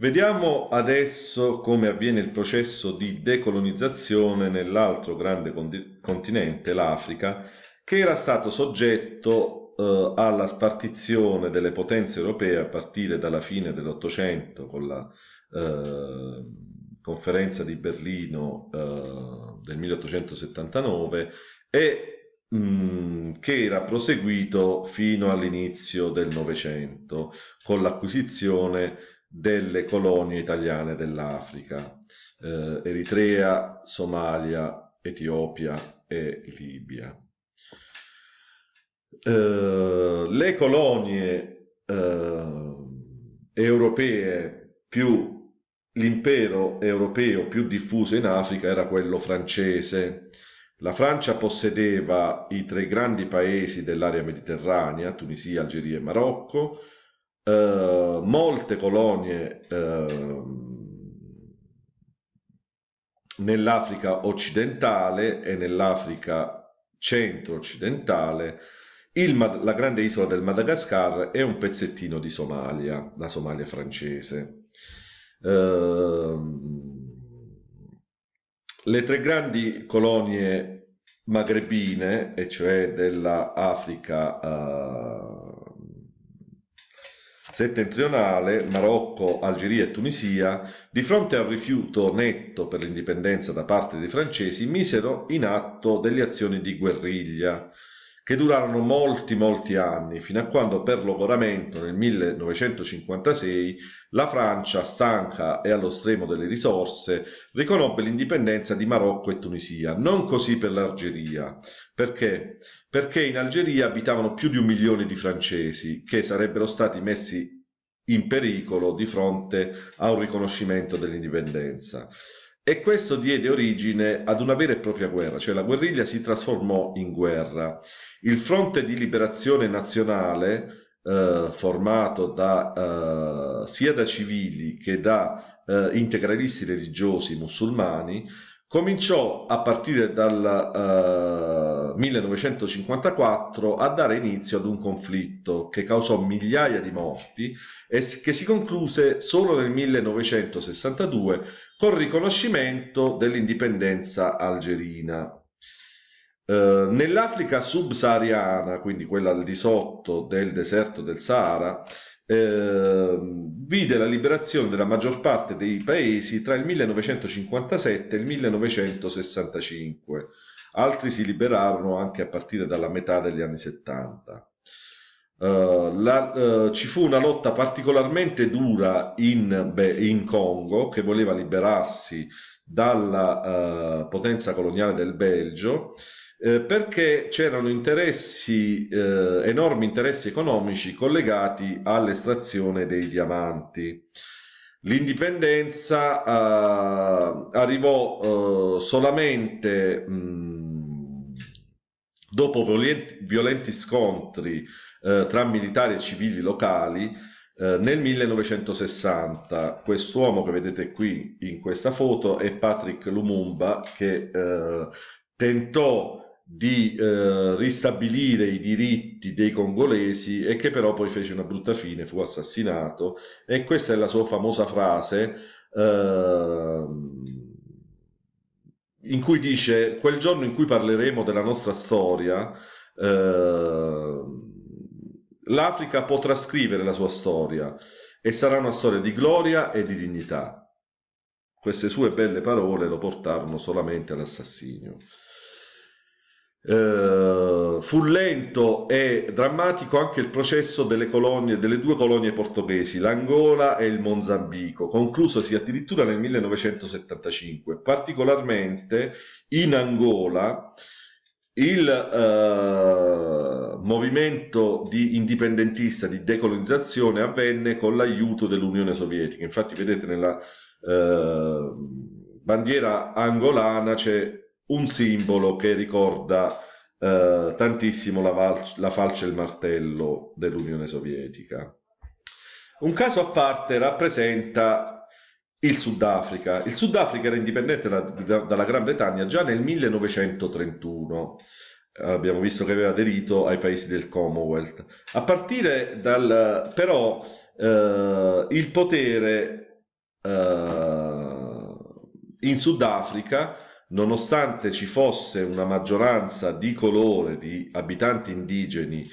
Vediamo adesso come avviene il processo di decolonizzazione nell'altro grande continente, l'Africa, che era stato soggetto eh, alla spartizione delle potenze europee a partire dalla fine dell'Ottocento con la eh, conferenza di Berlino eh, del 1879 e mh, mm, che era proseguito fino all'inizio del Novecento con l'acquisizione delle colonie italiane dell'Africa, eh, Eritrea, Somalia, Etiopia e Libia. Eh, le colonie eh, europee più l'impero europeo più diffuso in Africa era quello francese. La Francia possedeva i tre grandi paesi dell'area mediterranea, Tunisia, Algeria e Marocco, eh, molte colonie eh, nell'Africa occidentale e nell'Africa centro-occidentale, la grande isola del Madagascar e un pezzettino di Somalia, la Somalia francese. Eh, le tre grandi colonie magrebine, e cioè dell'Africa eh, settentrionale, Marocco, Algeria e Tunisia, di fronte al rifiuto netto per l'indipendenza da parte dei francesi, misero in atto delle azioni di guerriglia che durarono molti molti anni, fino a quando per logoramento nel 1956 la Francia, stanca e allo stremo delle risorse, riconobbe l'indipendenza di Marocco e Tunisia. Non così per l'Algeria. Perché? Perché in Algeria abitavano più di un milione di francesi che sarebbero stati messi in pericolo di fronte a un riconoscimento dell'indipendenza e questo diede origine ad una vera e propria guerra, cioè la guerriglia si trasformò in guerra. Il fronte di liberazione nazionale, eh, formato da, eh, sia da civili che da eh, integralisti religiosi musulmani, cominciò a partire dal 1954 eh, a dare inizio ad un conflitto che causò migliaia di morti e che si concluse solo nel 1962 col riconoscimento dell'indipendenza algerina. Eh, Nell'Africa subsahariana, quindi quella al di sotto del deserto del Sahara, eh, vide la liberazione della maggior parte dei paesi tra il 1957 e il 1965. Altri si liberarono anche a partire dalla metà degli anni 70. Eh, la, uh, ci fu una lotta particolarmente dura in, beh, in Congo che voleva liberarsi dalla uh, potenza coloniale del Belgio eh, perché c'erano interessi, eh, enormi interessi economici collegati all'estrazione dei diamanti. L'indipendenza arrivò solamente mh, Dopo violenti, scontri eh, tra militari e civili locali, eh, nel 1960 quest'uomo che vedete qui in questa foto è Patrick Lumumba che eh, tentò di eh, ristabilire i diritti dei congolesi e che però poi fece una brutta fine, fu assassinato e questa è la sua famosa frase eh, in cui dice quel giorno in cui parleremo della nostra storia, eh, l'Africa potrà scrivere la sua storia e sarà una storia di gloria e di dignità. Queste sue belle parole lo portarono solamente all'assassinio. Uh, fu lento e drammatico anche il processo delle, colonie, delle due colonie portoghesi, l'Angola e il Mozambico, conclusosi addirittura nel 1975. Particolarmente in Angola il uh, movimento di indipendentista di decolonizzazione avvenne con l'aiuto dell'Unione Sovietica. Infatti, vedete nella uh, bandiera angolana c'è un simbolo che ricorda eh, tantissimo la, la falce e il martello dell'Unione Sovietica. Un caso a parte rappresenta il Sudafrica. Il Sudafrica era indipendente da, da, dalla Gran Bretagna già nel 1931. Abbiamo visto che aveva aderito ai paesi del Commonwealth. A partire dal però eh, il potere eh, in Sudafrica nonostante ci fosse una maggioranza di colore di abitanti indigeni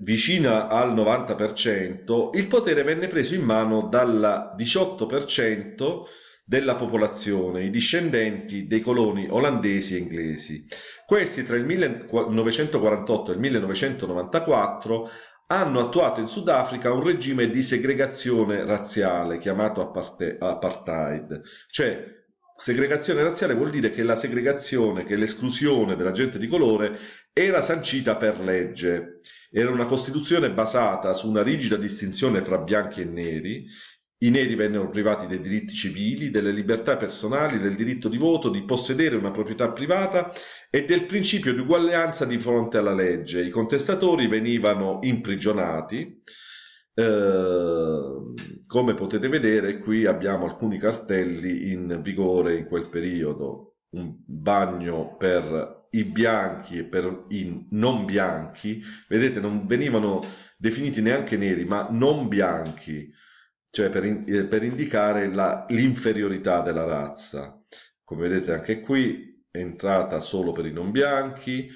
vicina al 90%, il potere venne preso in mano dal 18% della popolazione, i discendenti dei coloni olandesi e inglesi. Questi tra il 1948 e il 1994 hanno attuato in Sudafrica un regime di segregazione razziale chiamato apartheid, cioè Segregazione razziale vuol dire che la segregazione, che l'esclusione della gente di colore era sancita per legge. Era una Costituzione basata su una rigida distinzione fra bianchi e neri. I neri vennero privati dei diritti civili, delle libertà personali, del diritto di voto, di possedere una proprietà privata e del principio di uguaglianza di fronte alla legge. I contestatori venivano imprigionati Ehm, come potete vedere qui abbiamo alcuni cartelli in vigore in quel periodo, un bagno per i bianchi e per i non bianchi, vedete non venivano definiti neanche neri ma non bianchi, cioè per, in, eh, per indicare l'inferiorità della razza. Come vedete anche qui, è entrata solo per i non bianchi,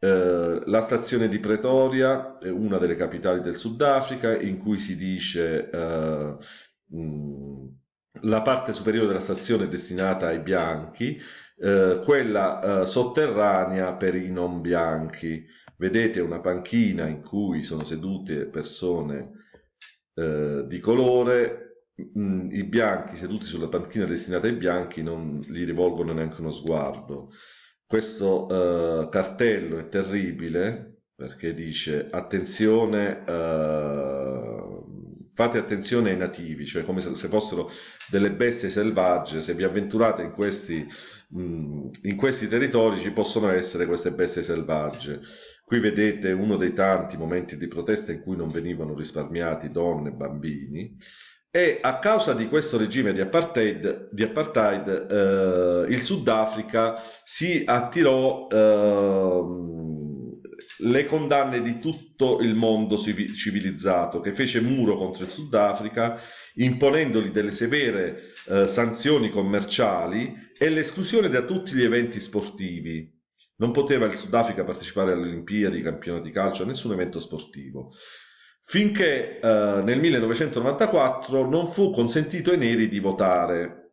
eh, la stazione di Pretoria è una delle capitali del Sudafrica in cui si dice eh, mh, la parte superiore della stazione è destinata ai bianchi, eh, quella eh, sotterranea per i non bianchi. Vedete una panchina in cui sono sedute persone eh, di colore, mh, i bianchi seduti sulla panchina destinata ai bianchi non gli rivolgono neanche uno sguardo. Questo eh, cartello è terribile perché dice attenzione, eh, fate attenzione ai nativi, cioè come se, se, fossero delle bestie selvagge, se vi avventurate in questi, mh, in questi territori ci possono essere queste bestie selvagge. Qui vedete uno dei tanti momenti di protesta in cui non venivano risparmiati donne e bambini e a causa di questo regime di apartheid, di apartheid eh, il Sudafrica si attirò eh, le condanne di tutto il mondo civilizzato che fece muro contro il Sudafrica imponendogli delle severe eh, sanzioni commerciali e l'esclusione da tutti gli eventi sportivi. Non poteva il Sudafrica partecipare alle Olimpiadi, ai campionati di calcio, a nessun evento sportivo finché eh, nel 1994 non fu consentito ai neri di votare.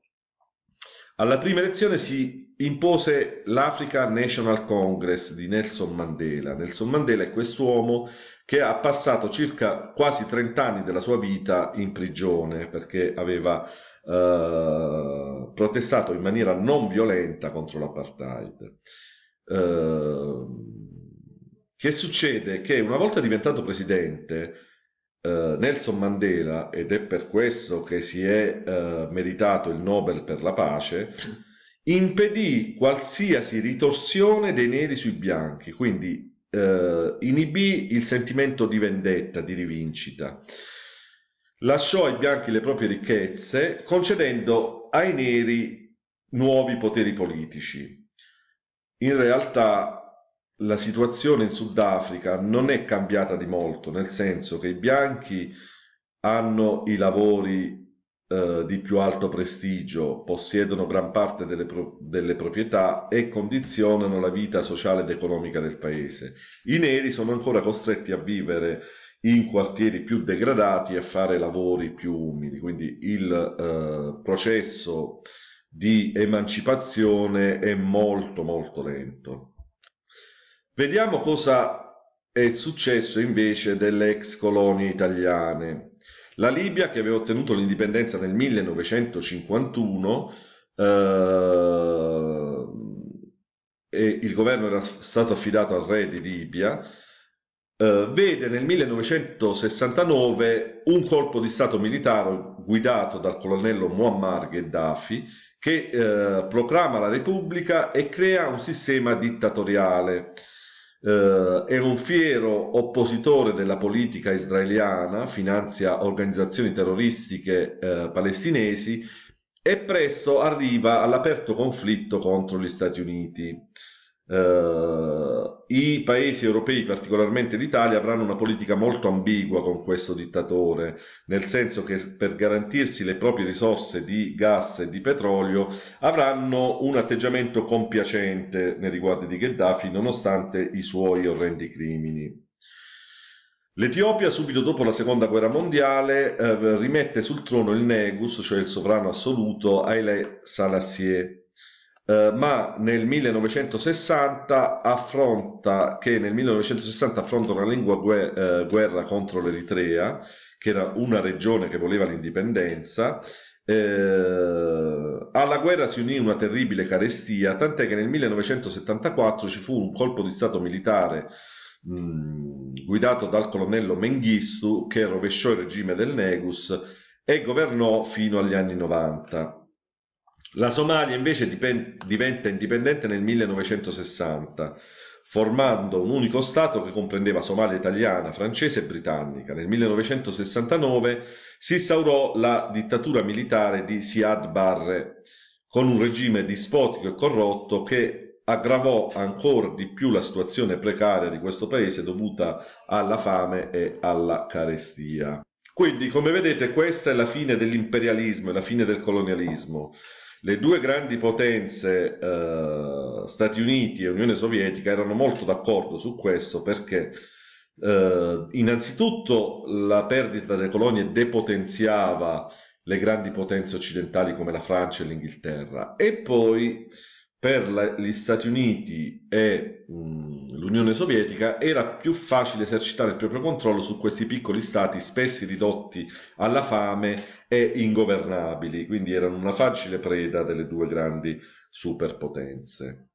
Alla prima elezione si impose l'Africa National Congress di Nelson Mandela. Nelson Mandela è quest'uomo che ha passato circa quasi 30 anni della sua vita in prigione perché aveva eh, protestato in maniera non violenta contro l'apartheid. Eh, che succede? Che una volta diventato presidente, eh, Nelson Mandela, ed è per questo che si è eh, meritato il Nobel per la pace, impedì qualsiasi ritorsione dei neri sui bianchi, quindi eh, inibì il sentimento di vendetta, di rivincita. Lasciò ai bianchi le proprie ricchezze, concedendo ai neri nuovi poteri politici. In realtà la situazione in Sudafrica non è cambiata di molto, nel senso che i bianchi hanno i lavori eh, di più alto prestigio, possiedono gran parte delle, pro delle proprietà e condizionano la vita sociale ed economica del paese. I neri sono ancora costretti a vivere in quartieri più degradati e a fare lavori più umili, quindi il eh, processo di emancipazione è molto molto lento. Vediamo cosa è successo invece delle ex colonie italiane. La Libia, che aveva ottenuto l'indipendenza nel 1951, eh, e il governo era stato affidato al re di Libia, eh, vede nel 1969 un colpo di stato militare guidato dal colonnello Muammar Gheddafi che eh, proclama la repubblica e crea un sistema dittatoriale eh, è un fiero oppositore della politica israeliana, finanzia organizzazioni terroristiche eh, palestinesi e presto arriva all'aperto conflitto contro gli Stati Uniti. Uh, I paesi europei, particolarmente l'Italia, avranno una politica molto ambigua con questo dittatore, nel senso che per garantirsi le proprie risorse di gas e di petrolio avranno un atteggiamento compiacente nei riguardi di Gheddafi, nonostante i suoi orrendi crimini. L'Etiopia, subito dopo la seconda guerra mondiale, eh, rimette sul trono il Negus, cioè il sovrano assoluto, Haile Salassie. Eh, ma nel 1960 affronta, che nel 1960 affronta una lingua guerra, eh, guerra contro l'Eritrea, che era una regione che voleva l'indipendenza, eh, alla guerra si unì una terribile carestia, tant'è che nel 1974 ci fu un colpo di stato militare mh, guidato dal colonnello Mengistu che rovesciò il regime del Negus e governò fino agli anni 90. La Somalia invece diventa indipendente nel 1960, formando un unico Stato che comprendeva Somalia italiana, francese e britannica. Nel 1969 si instaurò la dittatura militare di Siad Barre, con un regime dispotico e corrotto che aggravò ancora di più la situazione precaria di questo paese dovuta alla fame e alla carestia. Quindi, come vedete, questa è la fine dell'imperialismo e la fine del colonialismo le due grandi potenze eh, Stati Uniti e Unione Sovietica erano molto d'accordo su questo perché eh, innanzitutto la perdita delle colonie depotenziava le grandi potenze occidentali come la Francia e l'Inghilterra e poi per la, gli Stati Uniti e mh, mm, l'Unione Sovietica era più facile esercitare il proprio controllo su questi piccoli stati spessi ridotti alla fame e ingovernabili, quindi erano una facile preda delle due grandi superpotenze.